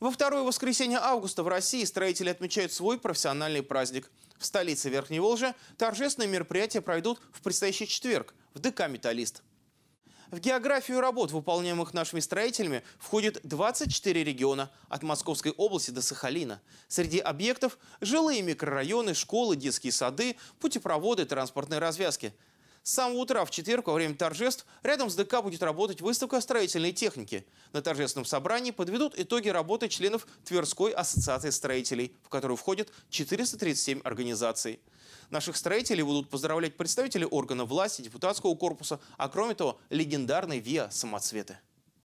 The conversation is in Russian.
Во второе воскресенье августа в России строители отмечают свой профессиональный праздник. В столице Верхней Волжи торжественные мероприятия пройдут в предстоящий четверг в ДК «Металлист». В географию работ, выполняемых нашими строителями, входит 24 региона от Московской области до Сахалина. Среди объектов – жилые микрорайоны, школы, детские сады, путепроводы, транспортные развязки – с самого утра в четверг во время торжеств рядом с ДК будет работать выставка строительной техники. На торжественном собрании подведут итоги работы членов Тверской ассоциации строителей, в которую входят 437 организаций. Наших строителей будут поздравлять представители органов власти, депутатского корпуса, а кроме того, легендарные ВИА «Самоцветы».